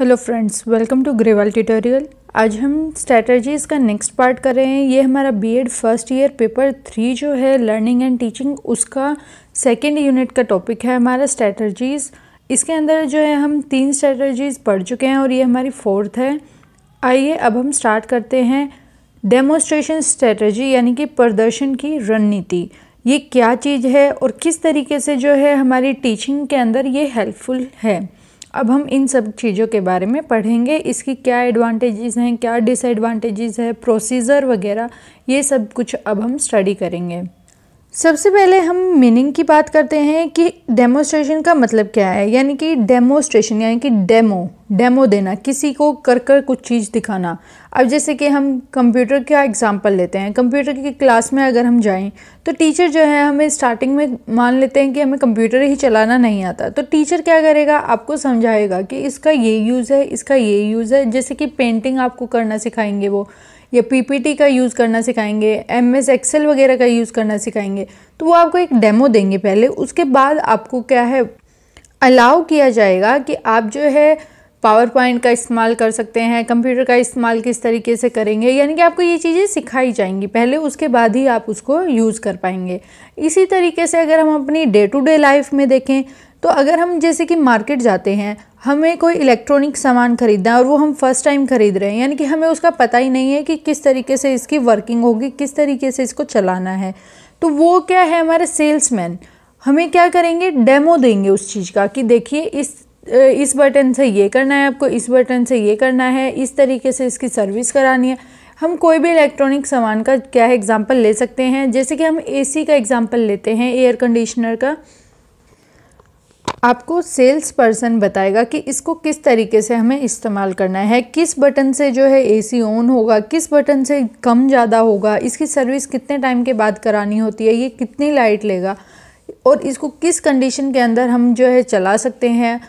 Hello friends welcome to Grewal tutorial आज हम स्ट्रैटर्जीज़ का नेक्स्ट पार्ट कर रहे हैं ये हमारा BEd first year paper three जो है लर्निंग एंड टीचिंग उसका सेकेंड यूनिट का टॉपिक है हमारा स्ट्रैटर्जीज़ इसके अंदर जो है हम तीन स्ट्रैटेजीज़ पढ़ चुके हैं और ये हमारी फोर्थ है आइए अब हम स्टार्ट करते हैं डेमोस्ट्रेशन स्ट्रैटेजी यानी कि प्रदर्शन की रणनीति ये क्या चीज़ है और किस तरीके से जो है हमारी टीचिंग के अंदर ये हेल्पफुल है अब हम इन सब चीज़ों के बारे में पढ़ेंगे इसकी क्या एडवांटेजेस हैं क्या डिसएडवांटेजेस है प्रोसीज़र वगैरह ये सब कुछ अब हम स्टडी करेंगे सबसे पहले हम मीनिंग की बात करते हैं कि डेमोस्ट्रेशन का मतलब क्या है यानी कि डेमोस्ट्रेशन यानी कि डेमो डेमो देना किसी को कर कर कुछ चीज़ दिखाना अब जैसे कि हम कंप्यूटर का एग्ज़ाम्पल लेते हैं कंप्यूटर की क्लास में अगर हम जाएं तो टीचर जो है हमें स्टार्टिंग में मान लेते हैं कि हमें कंप्यूटर ही चलाना नहीं आता तो टीचर क्या करेगा आपको समझाएगा कि इसका ये यूज़ है इसका ये यूज़ है जैसे कि पेंटिंग आपको करना सिखाएंगे वो या पीपीटी का यूज़ करना सिखाएंगे एमएस एक्सेल वगैरह का यूज़ करना सिखाएंगे तो वो आपको एक डेमो देंगे पहले उसके बाद आपको क्या है अलाउ किया जाएगा कि आप जो है पावर पॉइंट का इस्तेमाल कर सकते हैं कंप्यूटर का इस्तेमाल किस तरीके से करेंगे यानी कि आपको ये चीज़ें सिखाई जाएंगी पहले उसके बाद ही आप उसको यूज़ कर पाएंगे इसी तरीके से अगर हम अपनी डे टू डे लाइफ में देखें तो अगर हम जैसे कि मार्केट जाते हैं हमें कोई इलेक्ट्रॉनिक सामान ख़रीदना है और वो हम फर्स्ट टाइम ख़रीद रहे हैं यानी कि हमें उसका पता ही नहीं है कि किस तरीके से इसकी वर्किंग होगी किस तरीके से इसको चलाना है तो वो क्या है हमारे सेल्समैन हमें क्या करेंगे डेमो देंगे उस चीज़ का कि देखिए इस इस बटन से ये करना है आपको इस बटन से ये करना है इस तरीके से इसकी सर्विस करानी है हम कोई भी इलेक्ट्रॉनिक सामान का क्या है एग्ज़ाम्पल ले सकते हैं जैसे कि हम एसी का एग्ज़ाम्पल लेते हैं एयर कंडीशनर का आपको सेल्स पर्सन बताएगा कि इसको किस तरीके से हमें इस्तेमाल करना है किस बटन से जो है एसी ऑन होगा किस बटन से कम ज़्यादा होगा इसकी सर्विस कितने टाइम के बाद करानी होती है ये कितनी लाइट लेगा और इसको किस कंडीशन के अंदर हम जो है चला सकते हैं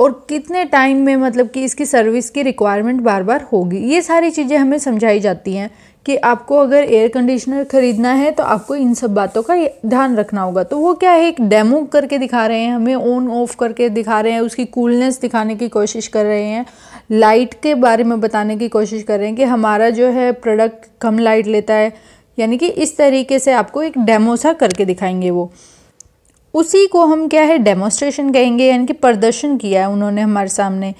और कितने टाइम में मतलब कि इसकी सर्विस की रिक्वायरमेंट बार बार होगी ये सारी चीज़ें हमें समझाई जाती हैं कि आपको अगर एयर कंडीशनर ख़रीदना है तो आपको इन सब बातों का ध्यान रखना होगा तो वो क्या है एक डेमो करके दिखा रहे हैं हमें ऑन ऑफ करके दिखा रहे हैं उसकी कूलनेस दिखाने की कोशिश कर रहे हैं लाइट के बारे में बताने की कोशिश कर रहे हैं कि हमारा जो है प्रोडक्ट कम लाइट लेता है यानी कि इस तरीके से आपको एक डेमो सा करके दिखाएंगे वो उसी को हम क्या है डेमोस्ट्रेशन कहेंगे यानी कि प्रदर्शन किया है उन्होंने हमारे सामने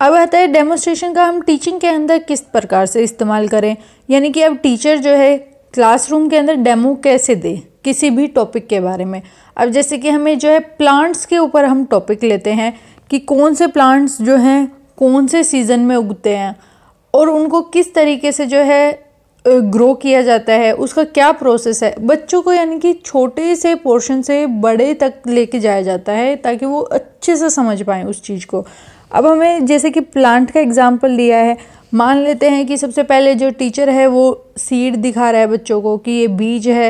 अब आता है डेमोस्ट्रेशन का हम टीचिंग के अंदर किस प्रकार से इस्तेमाल करें यानी कि अब टीचर जो है क्लासरूम के अंदर डेमो कैसे दे किसी भी टॉपिक के बारे में अब जैसे कि हमें जो है प्लांट्स के ऊपर हम टॉपिक लेते हैं कि कौन से प्लांट्स जो हैं कौन से सीज़न में उगते हैं और उनको किस तरीके से जो है ग्रो किया जाता है उसका क्या प्रोसेस है बच्चों को यानी कि छोटे से पोर्शन से बड़े तक लेके जाया जाता है ताकि वो अच्छे से समझ पाएँ उस चीज़ को अब हमें जैसे कि प्लांट का एग्जाम्पल लिया है मान लेते हैं कि सबसे पहले जो टीचर है वो सीड दिखा रहा है बच्चों को कि ये बीज है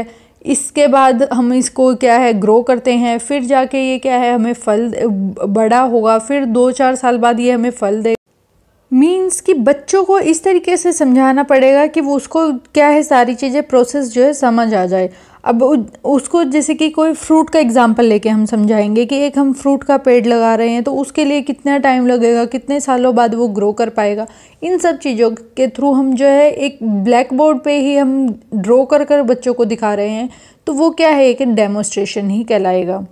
इसके बाद हम इसको क्या है ग्रो करते हैं फिर जाके ये क्या है हमें फल बड़ा होगा फिर दो चार साल बाद ये हमें फल दे मीन्स कि बच्चों को इस तरीके से समझाना पड़ेगा कि वो उसको क्या है सारी चीज़ें प्रोसेस जो है समझ आ जाए अब उसको जैसे कि कोई फ्रूट का एग्ज़ाम्पल लेके हम समझाएंगे कि एक हम फ्रूट का पेड़ लगा रहे हैं तो उसके लिए कितना टाइम लगेगा कितने सालों बाद वो ग्रो कर पाएगा इन सब चीज़ों के थ्रू हम जो है एक ब्लैक बोर्ड पे ही हम ड्रॉ कर कर बच्चों को दिखा रहे हैं तो वो क्या है एक डेमोस्ट्रेशन ही कहलाएगा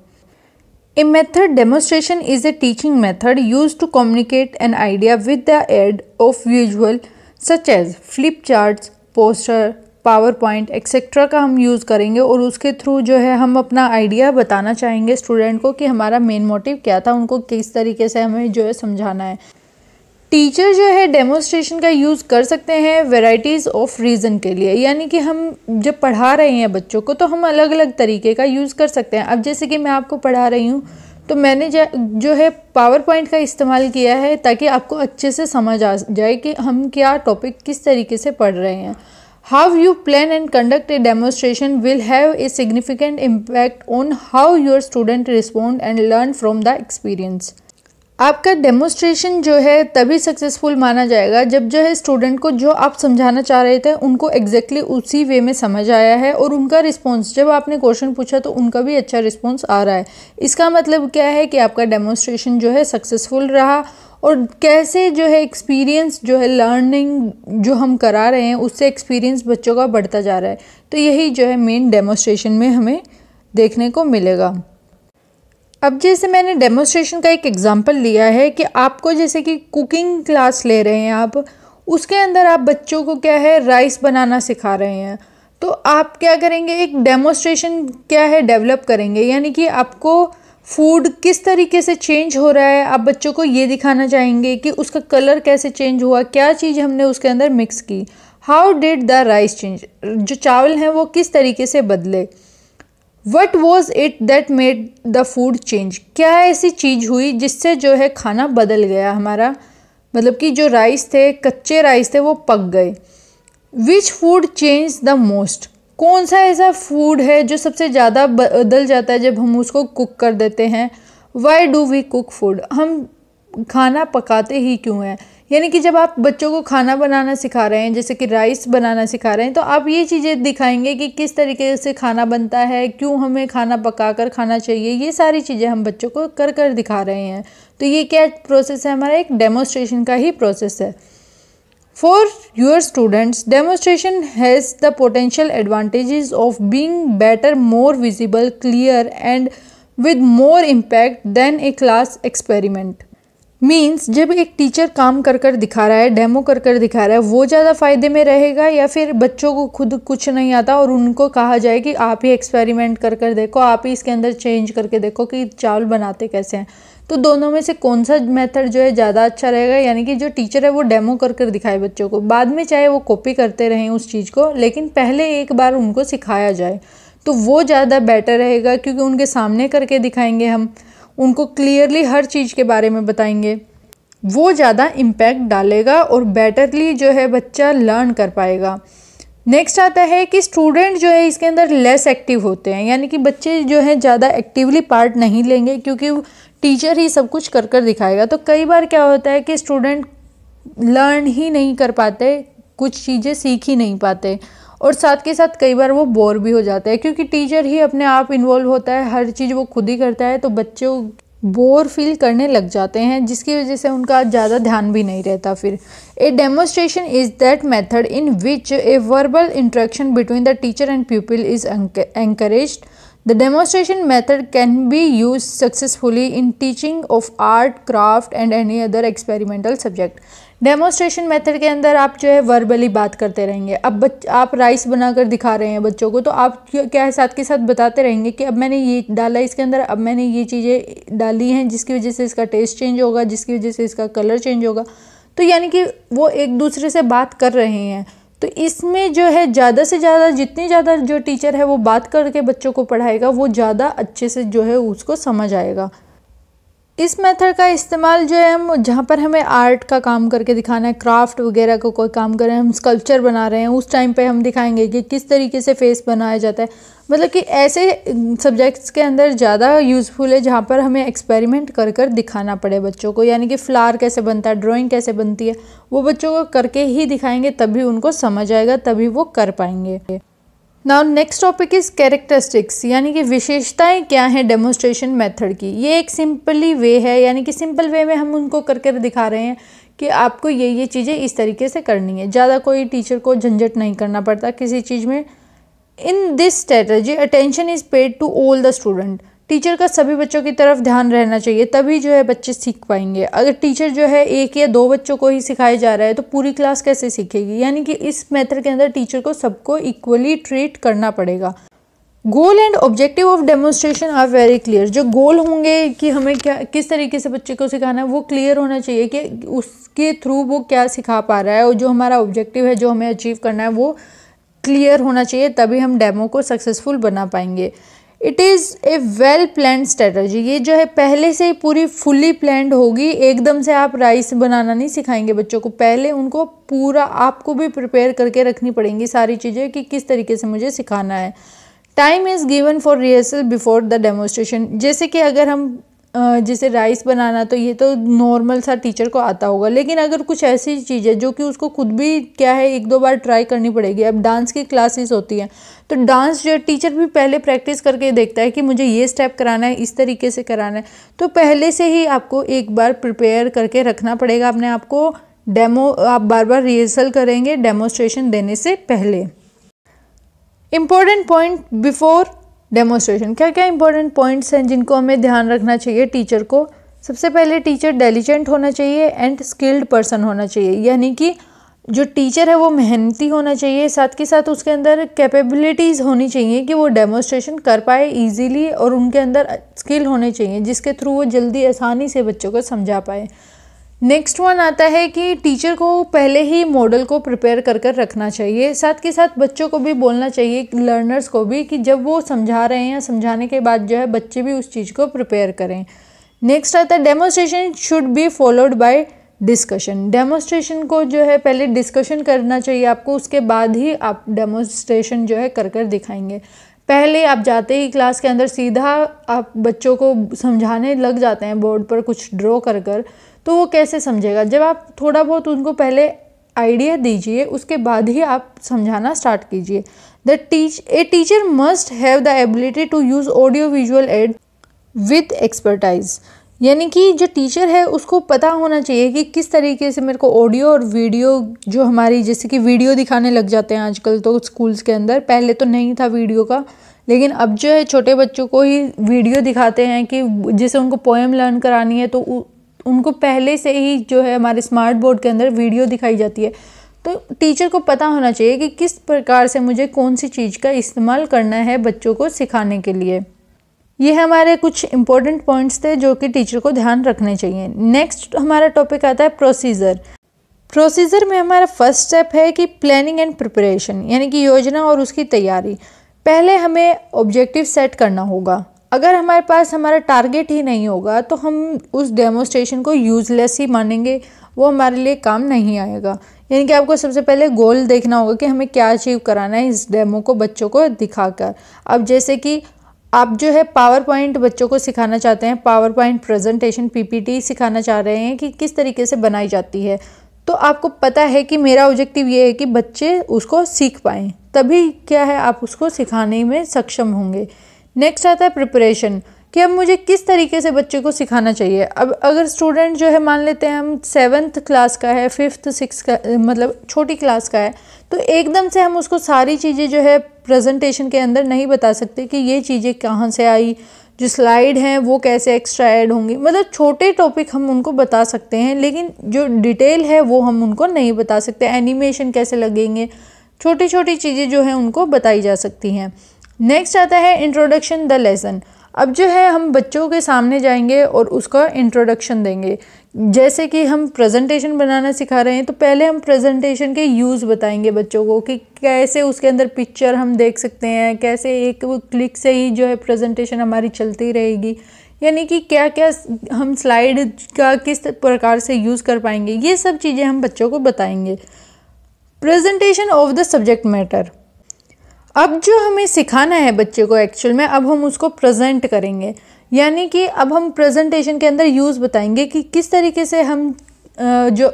a method demonstration is a teaching method used to communicate an idea with the aid of visual such as flip chart poster PowerPoint etcetera का हम यूज़ करेंगे और उसके थ्रू जो है हम अपना आइडिया बताना चाहेंगे स्टूडेंट को कि हमारा मेन मोटिव क्या था उनको किस तरीके से हमें जो है समझाना है टीचर जो है डेमोस्ट्रेशन का यूज़ कर सकते हैं वेराइटीज़ ऑफ रीज़न के लिए यानी कि हम जब पढ़ा रहे हैं बच्चों को तो हम अलग अलग तरीके का यूज़ कर सकते हैं अब जैसे कि मैं आपको पढ़ा रही हूँ तो मैंने जो है पावर पॉइंट का इस्तेमाल किया है ताकि आपको अच्छे से समझ आ जाए कि हम क्या टॉपिक किस तरीके से पढ़ रहे हैं how you plan and conduct a demonstration will have a significant impact on how your student respond and learn from the experience आपका डेमोस्ट्रेशन जो है तभी सक्सेसफुल माना जाएगा जब जो है स्टूडेंट को जो आप समझाना चाह रहे थे उनको एग्जैक्टली exactly उसी वे में समझ आया है और उनका रिस्पांस जब आपने क्वेश्चन पूछा तो उनका भी अच्छा रिस्पांस आ रहा है इसका मतलब क्या है कि आपका डेमोस्ट्रेशन जो है सक्सेसफुल रहा और कैसे जो है एक्सपीरियंस जो है लर्निंग जो हम करा रहे हैं उससे एक्सपीरियंस बच्चों का बढ़ता जा रहा है तो यही जो है मेन डेमोस्ट्रेशन में हमें देखने को मिलेगा अब जैसे मैंने डेमोस्ट्रेशन का एक एग्ज़ाम्पल लिया है कि आपको जैसे कि कुकिंग क्लास ले रहे हैं आप उसके अंदर आप बच्चों को क्या है राइस बनाना सिखा रहे हैं तो आप क्या करेंगे एक डेमोस्ट्रेशन क्या है डेवलप करेंगे यानी कि आपको फूड किस तरीके से चेंज हो रहा है आप बच्चों को ये दिखाना चाहेंगे कि उसका कलर कैसे चेंज हुआ क्या चीज़ हमने उसके अंदर मिक्स की how did the rice change जो चावल हैं वो किस तरीके से बदले what was it that made the food change क्या ऐसी चीज़ हुई जिससे जो है खाना बदल गया हमारा मतलब कि जो राइस थे कच्चे राइस थे वो पक गए which food change the most कौन सा ऐसा फूड है जो सबसे ज़्यादा बदल जाता है जब हम उसको कुक कर देते हैं why do we cook food हम खाना पकाते ही क्यों हैं यानी कि जब आप बच्चों को खाना बनाना सिखा रहे हैं जैसे कि राइस बनाना सिखा रहे हैं तो आप ये चीज़ें दिखाएंगे कि किस तरीके से खाना बनता है क्यों हमें खाना पका कर खाना चाहिए ये सारी चीज़ें हम बच्चों को कर कर दिखा रहे हैं तो ये क्या प्रोसेस है हमारा एक डेमोस्ट्रेशन का ही प्रोसेस है For your students, demonstration has the potential advantages of being better, more visible, clear and with more impact than a class experiment. means जब एक teacher काम कर कर दिखा रहा है demo कर कर दिखा रहा है वो ज़्यादा फ़ायदे में रहेगा या फिर बच्चों को खुद कुछ नहीं आता और उनको कहा जाए कि आप ही experiment कर कर देखो आप ही इसके अंदर change करके देखो कि चावल बनाते कैसे हैं तो दोनों में से कौन सा मेथड जो है ज़्यादा अच्छा रहेगा यानी कि जो टीचर है वो डेमो कर कर दिखाए बच्चों को बाद में चाहे वो कॉपी करते रहें उस चीज़ को लेकिन पहले एक बार उनको सिखाया जाए तो वो ज़्यादा बेटर रहेगा क्योंकि उनके सामने करके दिखाएंगे हम उनको क्लियरली हर चीज़ के बारे में बताएंगे वो ज़्यादा इम्पैक्ट डालेगा और बेटरली जो है बच्चा लर्न कर पाएगा नेक्स्ट आता है कि स्टूडेंट जो है इसके अंदर लेस एक्टिव होते हैं यानी कि बच्चे जो है ज़्यादा एक्टिवली पार्ट नहीं लेंगे क्योंकि टीचर ही सब कुछ कर कर दिखाएगा तो कई बार क्या होता है कि स्टूडेंट लर्न ही नहीं कर पाते कुछ चीज़ें सीख ही नहीं पाते और साथ के साथ कई बार वो बोर भी हो जाता है क्योंकि टीचर ही अपने आप इन्वॉल्व होता है हर चीज़ वो खुद ही करता है तो बच्चों बोर फील करने लग जाते हैं जिसकी वजह से उनका ज़्यादा ध्यान भी नहीं रहता फिर a demonstration is that method in which a verbal interaction between the teacher and people is encourage The demonstration method can be used successfully in teaching of art, craft and any other experimental subject. Demonstration method के अंदर आप जो है verbally बात करते रहेंगे अब बच आप राइस बनाकर दिखा रहे हैं बच्चों को तो आप क्या है साथ के साथ बताते रहेंगे कि अब मैंने ये डाला इसके अंदर अब मैंने ये चीज़ें डाली हैं जिसकी वजह से इसका टेस्ट चेंज होगा जिसकी वजह से इसका कलर चेंज होगा तो यानी कि वो एक दूसरे से बात कर रहे हैं तो इसमें जो है ज़्यादा से ज़्यादा जितनी ज़्यादा जो टीचर है वो बात करके बच्चों को पढ़ाएगा वो ज़्यादा अच्छे से जो है उसको समझ आएगा इस मेथड का इस्तेमाल जो है हम जहाँ पर हमें आर्ट का काम करके दिखाना है क्राफ्ट वगैरह का को कोई काम कर रहे हैं हम स्कल्पचर बना रहे हैं उस टाइम पे हम दिखाएंगे कि किस तरीके से फेस बनाया जाता है मतलब कि ऐसे सब्जेक्ट्स के अंदर ज़्यादा यूज़फुल है जहाँ पर हमें एक्सपेरिमेंट कर कर दिखाना पड़े बच्चों को यानी कि फ्लार कैसे बनता है ड्राॅइंग कैसे बनती है वो बच्चों को करके ही दिखाएंगे तभी उनको समझ आएगा तभी वो कर पाएंगे now next topic is characteristics यानी कि विशेषताएं क्या हैं डेमोस्ट्रेशन मेथड की ये एक सिंपली वे है यानी कि सिंपल वे में हम उनको करके दिखा रहे हैं कि आपको ये ये चीज़ें इस तरीके से करनी है ज़्यादा कोई टीचर को झंझट नहीं करना पड़ता किसी चीज़ में in this strategy attention is paid to all the student teacher का सभी बच्चों की तरफ ध्यान रहना चाहिए तभी जो है बच्चे सीख पाएंगे अगर टीचर जो है एक या दो बच्चों को ही सिखाया जा रहा है तो पूरी क्लास कैसे सीखेगी यानी कि इस मेथड के अंदर टीचर को सबको इक्वली ट्रीट करना पड़ेगा goal and objective of demonstration are very clear जो गोल होंगे कि हमें क्या किस तरीके से बच्चे को सिखाना है वो क्लियर होना चाहिए कि उसके थ्रू वो क्या सिखा पा रहा है और जो हमारा ऑब्जेक्टिव है जो हमें अचीव करना है वो क्लियर होना चाहिए तभी हम डेमो को सक्सेसफुल बना पाएंगे it is a well plan strategy ये जो है पहले से ही पूरी फुली प्लान होगी एकदम से आप राइस बनाना नहीं सिखाएंगे बच्चों को पहले उनको पूरा आपको भी प्रिपेयर करके रखनी पड़ेंगी सारी चीज़ें कि किस तरीके से मुझे सिखाना है time is given for rehearsal before the demonstration जैसे कि अगर हम जैसे राइस बनाना तो ये तो नॉर्मल सा टीचर को आता होगा लेकिन अगर कुछ ऐसी चीज़ है जो कि उसको खुद भी क्या है एक दो बार ट्राई करनी पड़ेगी अब डांस की क्लासेस होती हैं तो डांस जो टीचर भी पहले प्रैक्टिस करके देखता है कि मुझे ये स्टेप कराना है इस तरीके से कराना है तो पहले से ही आपको एक बार प्रिपेयर करके रखना पड़ेगा अपने आपको डेमो आप बार बार रिहर्सल करेंगे डेमोस्ट्रेशन देने से पहले इम्पोर्टेंट पॉइंट बिफोर डेमोस्ट्रेशन क्या क्या इंपॉर्टेंट पॉइंट्स हैं जिनको हमें ध्यान रखना चाहिए टीचर को सबसे पहले टीचर डेलीजेंट होना चाहिए एंड स्किल्ड पर्सन होना चाहिए यानी कि जो टीचर है वो मेहनती होना चाहिए साथ के साथ उसके अंदर कैपेबिलिटीज़ होनी चाहिए कि वो डेमोस्ट्रेशन कर पाए इजीली और उनके अंदर स्किल होने चाहिए जिसके थ्रू वो जल्दी आसानी से बच्चों को समझा पाए नेक्स्ट वन आता है कि टीचर को पहले ही मॉडल को प्रिपेयर कर कर रखना चाहिए साथ के साथ बच्चों को भी बोलना चाहिए लर्नर्स को भी कि जब वो समझा रहे हैं या समझाने के बाद जो है बच्चे भी उस चीज़ को प्रिपेयर करें नेक्स्ट आता है demonstration should be followed by discussion demonstration को जो है पहले डिस्कशन करना चाहिए आपको उसके बाद ही आप डेमोस्ट्रेशन जो है कर कर दिखाएंगे पहले आप जाते ही क्लास के अंदर सीधा आप बच्चों को समझाने लग जाते हैं बोर्ड पर कुछ ड्रॉ कर कर तो वो कैसे समझेगा जब आप थोड़ा बहुत उनको पहले आइडिया दीजिए उसके बाद ही आप समझाना स्टार्ट कीजिए the teach a teacher must have the ability to use audio visual aid with expertise यानी कि जो टीचर है उसको पता होना चाहिए कि किस तरीके से मेरे को ऑडियो और वीडियो जो हमारी जैसे कि वीडियो दिखाने लग जाते हैं आजकल तो स्कूल्स के अंदर पहले तो नहीं था वीडियो का लेकिन अब जो है छोटे बच्चों को ही वीडियो दिखाते हैं कि जैसे उनको पोएम लर्न करानी है तो उनको पहले से ही जो है हमारे स्मार्ट बोर्ड के अंदर वीडियो दिखाई जाती है तो टीचर को पता होना चाहिए कि किस प्रकार से मुझे कौन सी चीज़ का इस्तेमाल करना है बच्चों को सिखाने के लिए ये हमारे कुछ इम्पोर्टेंट पॉइंट्स थे जो कि टीचर को ध्यान रखने चाहिए नेक्स्ट हमारा टॉपिक आता है प्रोसीजर प्रोसीजर में हमारा फर्स्ट स्टेप है कि प्लानिंग एंड प्रिपरेशन यानी कि योजना और उसकी तैयारी पहले हमें ऑब्जेक्टिव सेट करना होगा अगर हमारे पास हमारा टारगेट ही नहीं होगा तो हम उस डेमोस्ट्रेशन को यूज़लेस ही मानेंगे वो हमारे लिए काम नहीं आएगा यानी कि आपको सबसे पहले गोल देखना होगा कि हमें क्या अचीव कराना है इस डेमो को बच्चों को दिखाकर अब जैसे कि आप जो है पावर पॉइंट बच्चों को सिखाना चाहते हैं पावर पॉइंट प्रेजेंटेशन पीपीटी सिखाना चाह रहे हैं कि किस तरीके से बनाई जाती है तो आपको पता है कि मेरा ऑब्जेक्टिव ये है कि बच्चे उसको सीख पाएँ तभी क्या है आप उसको सिखाने में सक्षम होंगे नेक्स्ट आता है प्रिपरेशन कि अब मुझे किस तरीके से बच्चे को सिखाना चाहिए अब अगर स्टूडेंट जो है मान लेते हैं हम सेवन्थ क्लास का है फिफ्थ सिक्स का मतलब छोटी क्लास का है तो एकदम से हम उसको सारी चीज़ें जो है प्रेजेंटेशन के अंदर नहीं बता सकते कि ये चीज़ें कहाँ से आई जो स्लाइड हैं वो कैसे एक्स्ट्रा ऐड होंगी मतलब छोटे टॉपिक हम उनको बता सकते हैं लेकिन जो डिटेल है वो हम उनको नहीं बता सकते एनिमेशन कैसे लगेंगे छोटी छोटी चीज़ें जो हैं उनको बताई जा सकती हैं नेक्स्ट आता है इंट्रोडक्शन द लेसन अब जो है हम बच्चों के सामने जाएंगे और उसका इंट्रोडक्शन देंगे जैसे कि हम प्रेजेंटेशन बनाना सिखा रहे हैं तो पहले हम प्रेजेंटेशन के यूज़ बताएंगे बच्चों को कि कैसे उसके अंदर पिक्चर हम देख सकते हैं कैसे एक क्लिक से ही जो है प्रेजेंटेशन हमारी चलती रहेगी यानी कि क्या क्या हम स्लाइड का किस प्रकार से यूज़ कर पाएंगे ये सब चीज़ें हम बच्चों को बताएंगे presentation of the subject matter अब जो हमें सिखाना है बच्चे को एक्चुअल में अब हम उसको प्रेजेंट करेंगे यानी कि अब हम प्रेजेंटेशन के अंदर यूज़ बताएंगे कि किस तरीके से हम जो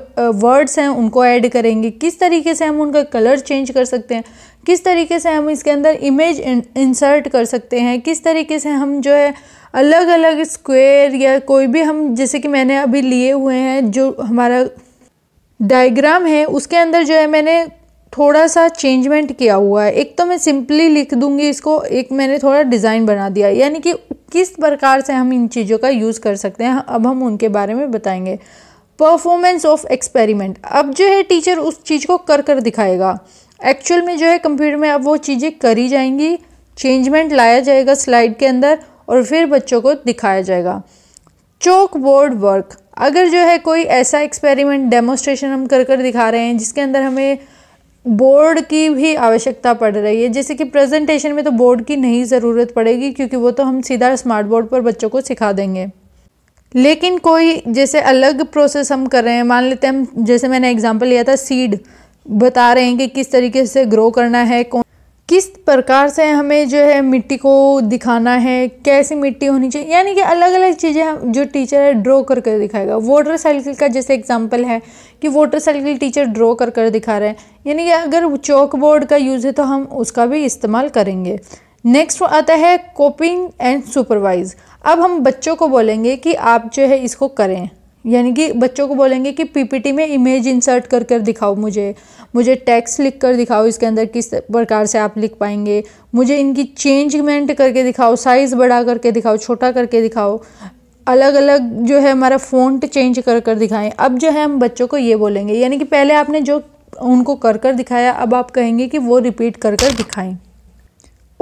वर्ड्स हैं उनको ऐड करेंगे किस तरीके से हम उनका कलर चेंज कर सकते हैं किस तरीके से हम इसके अंदर इमेज इंसर्ट कर सकते हैं किस तरीके से हम जो है अलग अलग स्क्वेयर या कोई भी हम जैसे कि मैंने अभी लिए हुए हैं जो हमारा डायग्राम है उसके अंदर जो है मैंने थोड़ा सा चेंजमेंट किया हुआ है एक तो मैं सिंपली लिख दूंगी इसको एक मैंने थोड़ा डिज़ाइन बना दिया यानी कि किस प्रकार से हम इन चीज़ों का यूज़ कर सकते हैं अब हम उनके बारे में बताएंगे परफॉर्मेंस ऑफ एक्सपेरिमेंट अब जो है टीचर उस चीज़ को कर कर दिखाएगा एक्चुअल में जो है कंप्यूटर में अब वो चीज़ें करी जाएंगी चेंजमेंट लाया जाएगा स्लाइड के अंदर और फिर बच्चों को दिखाया जाएगा चौक बोर्ड वर्क अगर जो है कोई ऐसा एक्सपेरिमेंट डेमोस्ट्रेशन हम कर कर दिखा रहे हैं जिसके अंदर हमें बोर्ड की भी आवश्यकता पड़ रही है जैसे कि प्रेजेंटेशन में तो बोर्ड की नहीं ज़रूरत पड़ेगी क्योंकि वो तो हम सीधा स्मार्ट बोर्ड पर बच्चों को सिखा देंगे लेकिन कोई जैसे अलग प्रोसेस हम कर रहे हैं मान लेते हैं हम जैसे मैंने एग्जांपल लिया था सीड बता रहे हैं कि किस तरीके से ग्रो करना है कौन किस प्रकार से हमें जो है मिट्टी को दिखाना है कैसी मिट्टी होनी चाहिए यानी कि अलग अलग चीज़ें हम जो टीचर है ड्रॉ कर कर दिखाएगा वाटर साइकिल का जैसे एग्जांपल है कि वाटर साइकिल टीचर ड्रॉ कर कर दिखा रहे हैं यानी कि अगर चौक बोर्ड का यूज़ है तो हम उसका भी इस्तेमाल करेंगे नेक्स्ट आता है कोपिंग एंड सुपरवाइज अब हम बच्चों को बोलेंगे कि आप जो है इसको करें यानी कि बच्चों को बोलेंगे कि पीपीटी में इमेज इंसर्ट कर कर दिखाओ मुझे मुझे टेक्स्ट लिख कर दिखाओ इसके अंदर किस प्रकार से आप लिख पाएंगे मुझे इनकी चेंजमेंट करके दिखाओ साइज़ बड़ा करके दिखाओ छोटा करके दिखाओ अलग अलग जो है हमारा फ़ॉन्ट चेंज कर कर दिखाएं अब जो है हम बच्चों को ये बोलेंगे यानी कि पहले आपने जो उनको कर कर दिखाया अब आप कहेंगे कि वो रिपीट कर कर दिखाएं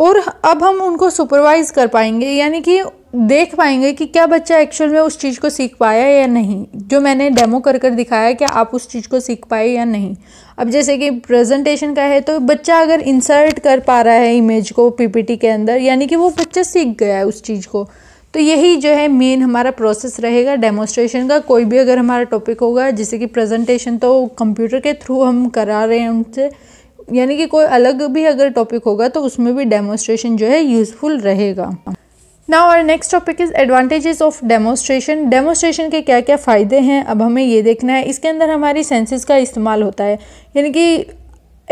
और अब हम उनको सुपरवाइज़ कर पाएंगे यानी कि देख पाएंगे कि क्या बच्चा एक्चुअल में उस चीज़ को सीख पाया या नहीं जो मैंने डेमो कर कर दिखाया कि आप उस चीज़ को सीख पाए या नहीं अब जैसे कि प्रेजेंटेशन का है तो बच्चा अगर इंसर्ट कर पा रहा है इमेज को पीपीटी के अंदर यानी कि वो बच्चा सीख गया है उस चीज़ को तो यही जो है मेन हमारा प्रोसेस रहेगा डेमोस्ट्रेशन का कोई भी अगर हमारा टॉपिक होगा जैसे कि प्रेजेंटेशन तो कंप्यूटर के थ्रू हम करा रहे हैं उनसे यानी कि कोई अलग भी अगर टॉपिक होगा तो उसमें भी डेमोस्ट्रेशन जो है यूज़फुल रहेगा now our next topic is advantages of demonstration demonstration के क्या क्या फ़ायदे हैं अब हमें ये देखना है इसके अंदर हमारी सेंसेस का इस्तेमाल होता है यानी कि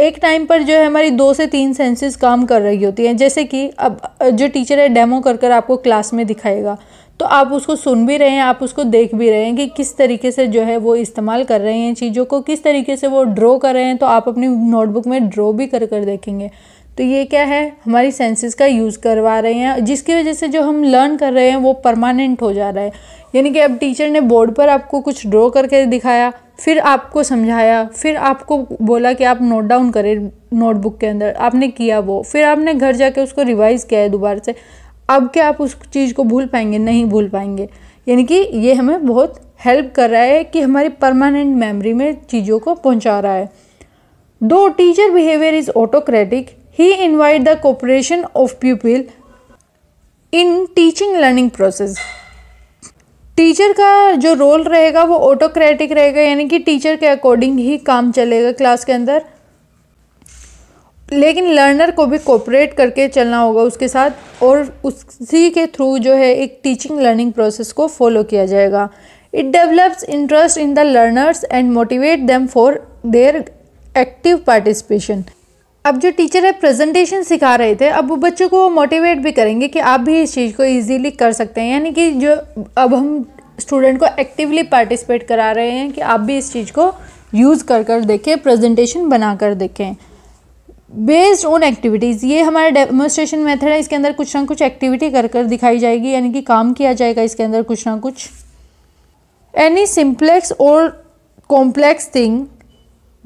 एक टाइम पर जो है हमारी दो से तीन सेंसेस काम कर रही होती हैं जैसे कि अब जो टीचर है डेमो कर कर आपको क्लास में दिखाएगा तो आप उसको सुन भी रहे हैं आप उसको देख भी रहे हैं कि किस तरीके से जो है वो इस्तेमाल कर रहे हैं चीज़ों को किस तरीके से वो ड्रॉ कर रहे हैं तो आप अपनी नोटबुक में ड्रॉ भी कर कर देखेंगे तो ये क्या है हमारी सेंसेस का यूज़ करवा रहे हैं जिसकी वजह से जो हम लर्न कर रहे हैं वो परमानेंट हो जा रहा है यानी कि अब टीचर ने बोर्ड पर आपको कुछ ड्रॉ करके दिखाया फिर आपको समझाया फिर आपको बोला कि आप नोट डाउन करें नोटबुक के अंदर आपने किया वो फिर आपने घर जाके उसको रिवाइज़ किया है दोबारा से अब क्या आप उस चीज़ को भूल पाएंगे नहीं भूल पाएंगे यानी कि ये हमें बहुत हेल्प कर रहा है कि हमारी परमानेंट मेमोरी में चीज़ों को पहुंचा रहा है दो teacher behaviour is autocratic he invite the cooperation of pupil in teaching learning process teacher का जो रोल रहेगा वो ऑटोक्रेटिक रहेगा यानी कि टीचर के अकॉर्डिंग ही काम चलेगा क्लास के अंदर लेकिन लर्नर को भी कोऑपरेट करके चलना होगा उसके साथ और उसी के थ्रू जो है एक टीचिंग लर्निंग प्रोसेस को फॉलो किया जाएगा it develops interest in the learners and motivate them for their active participation अब जो टीचर है प्रेजेंटेशन सिखा रहे थे अब वो बच्चों को मोटिवेट भी करेंगे कि आप भी इस चीज़ को इजीली कर सकते हैं यानी कि जो अब हम स्टूडेंट को एक्टिवली पार्टिसिपेट करा रहे हैं कि आप भी इस चीज़ को यूज़ कर कर देखें प्रेजेंटेशन बना कर देखें बेस्ड ऑन एक्टिविटीज़ ये हमारा डेमोस्ट्रेशन मेथड है इसके अंदर कुछ ना कुछ एक्टिविटी कर कर दिखाई जाएगी यानी कि काम किया जाएगा इसके अंदर कुछ ना कुछ एनी सिम्प्लेक्स और complex thing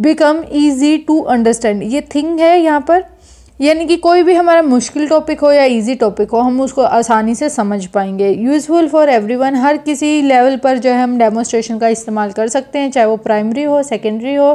become easy to understand ये थिंग है यहाँ पर यानी कि कोई भी हमारा मुश्किल टॉपिक हो या इजी टॉपिक हो हम उसको आसानी से समझ पाएंगे यूज़फुल फॉर एवरीवन हर किसी लेवल पर जो है हम डेमोस्ट्रेशन का इस्तेमाल कर सकते हैं चाहे वो प्राइमरी हो सेकेंडरी हो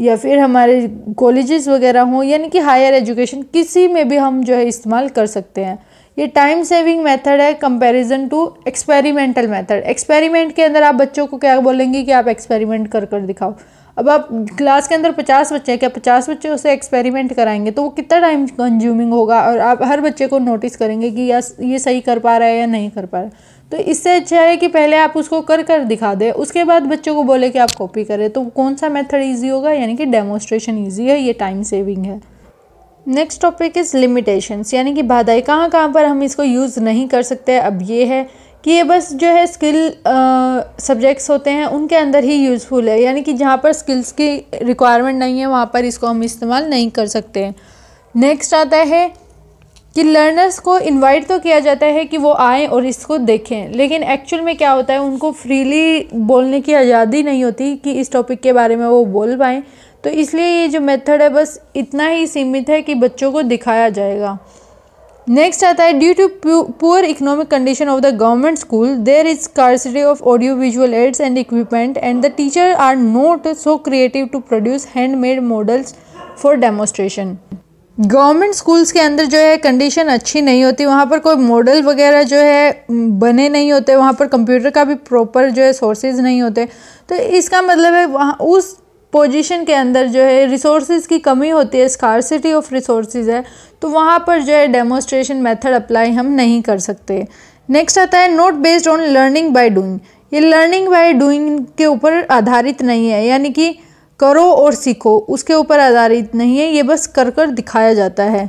या फिर हमारे कॉलेजेस वगैरह हों यानी कि हायर एजुकेशन किसी में भी हम जो है इस्तेमाल कर सकते हैं ये टाइम सेविंग मेथड है comparison to experimental method experiment के अंदर आप बच्चों को क्या बोलेंगे कि आप एक्सपेरिमेंट कर कर दिखाओ अब आप क्लास के अंदर पचास बच्चे हैं क्या पचास बच्चे उसे एक्सपेरिमेंट कराएंगे तो वो कितना टाइम कंज्यूमिंग होगा और आप हर बच्चे को नोटिस करेंगे कि या ये सही कर पा रहा है या नहीं कर पा रहा है तो इससे अच्छा है कि पहले आप उसको कर कर दिखा दें उसके बाद बच्चों को बोले कि आप कॉपी करें तो कौन सा मेथड ईजी होगा यानी कि डेमोस्ट्रेशन ईजी है ये टाइम सेविंग है नेक्स्ट टॉपिक इज़ लिमिटेशंस यानी कि बाधाएं कहाँ कहाँ पर हम इसको यूज़ नहीं कर सकते अब ये है कि ये बस जो है स्किल सब्जेक्ट्स होते हैं उनके अंदर ही यूज़फुल है यानी कि जहाँ पर स्किल्स की रिक्वायरमेंट नहीं है वहाँ पर इसको हम इस्तेमाल नहीं कर सकते हैं नेक्स्ट आता है कि लर्नर्स को इनवाइट तो किया जाता है कि वो आएँ और इसको देखें लेकिन एक्चुअल में क्या होता है उनको फ्रीली बोलने की आज़ादी नहीं होती कि इस टॉपिक के बारे में वो बोल पाएँ तो इसलिए ये जो मेथड है बस इतना ही सीमित है कि बच्चों को दिखाया जाएगा नेक्स्ट आता है due to poor economic condition of the government school there is scarcity of audio visual aids and equipment and the teacher are not so creative to produce handmade models for demonstration government schools के अंदर जो है condition अच्छी नहीं होती वहाँ पर कोई मॉडल वगैरह जो है बने नहीं होते वहाँ पर कंप्यूटर का भी प्रॉपर जो है सोर्सेज नहीं होते तो इसका मतलब है वहाँ उस पोजीशन के अंदर जो है रिसोर्सेज की कमी होती है स्कारसिटी ऑफ रिसोर्सेज है तो वहाँ पर जो है डेमोस्ट्रेशन मेथड अप्लाई हम नहीं कर सकते नेक्स्ट आता है not based on learning by doing ये लर्निंग बाय डूइंग के ऊपर आधारित नहीं है यानी कि करो और सीखो उसके ऊपर आधारित नहीं है ये बस कर कर दिखाया जाता है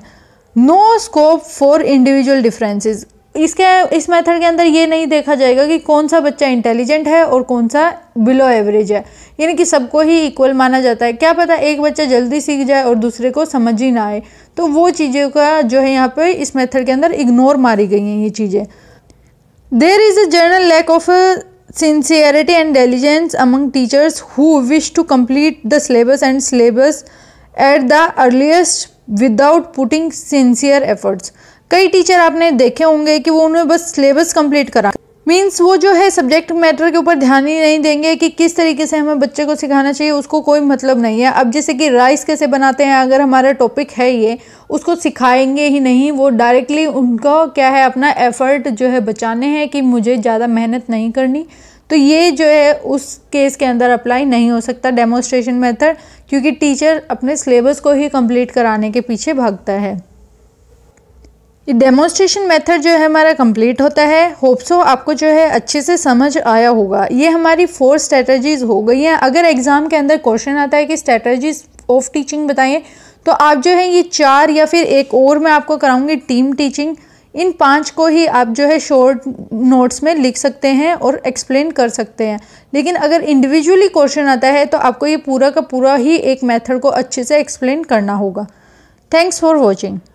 no scope for individual differences इसके इस मेथड के अंदर ये नहीं देखा जाएगा कि कौन सा बच्चा इंटेलिजेंट है और कौन सा बिलो एवरेज है यानी कि सबको ही इक्वल माना जाता है क्या पता एक बच्चा जल्दी सीख जाए और दूसरे को समझ ही ना आए तो वो चीज़ों का जो है यहाँ पर इस मेथड के अंदर इग्नोर मारी गई हैं ये चीज़ें there is a general lack of sincerity and diligence among teachers who wish to complete the syllabus and syllabus at the earliest without putting sincere efforts कई टीचर आपने देखे होंगे कि वो उन्हें बस सिलेबस कंप्लीट करा मीन्स वो जो है सब्जेक्ट मैटर के ऊपर ध्यान ही नहीं देंगे कि किस तरीके से हमें बच्चे को सिखाना चाहिए उसको कोई मतलब नहीं है अब जैसे कि राइस कैसे बनाते हैं अगर हमारा टॉपिक है ये उसको सिखाएंगे ही नहीं वो डायरेक्टली उनका क्या है अपना एफर्ट जो है बचाने हैं कि मुझे ज़्यादा मेहनत नहीं करनी तो ये जो है उस केस के अंदर अप्लाई नहीं हो सकता डेमोस्ट्रेशन मेथड क्योंकि टीचर अपने सिलेबस को ही कंप्लीट कराने के पीछे भागता है ये डेमोस्ट्रेशन मेथड जो है हमारा कंप्लीट होता है होप्सो आपको जो है अच्छे से समझ आया होगा ये हमारी फोर स्ट्रेटजीज़ हो गई हैं अगर एग्ज़ाम के अंदर क्वेश्चन आता है कि स्ट्रेटजीज़ ऑफ टीचिंग बताइए तो आप जो है ये चार या फिर एक और मैं आपको कराऊंगी टीम टीचिंग इन पांच को ही आप जो है शॉर्ट नोट्स में लिख सकते हैं और एक्सप्लेन कर सकते हैं लेकिन अगर इंडिविजुअली क्वेश्चन आता है तो आपको ये पूरा का पूरा ही एक मेथड को अच्छे से एक्सप्लेन करना होगा थैंक्स फॉर वॉचिंग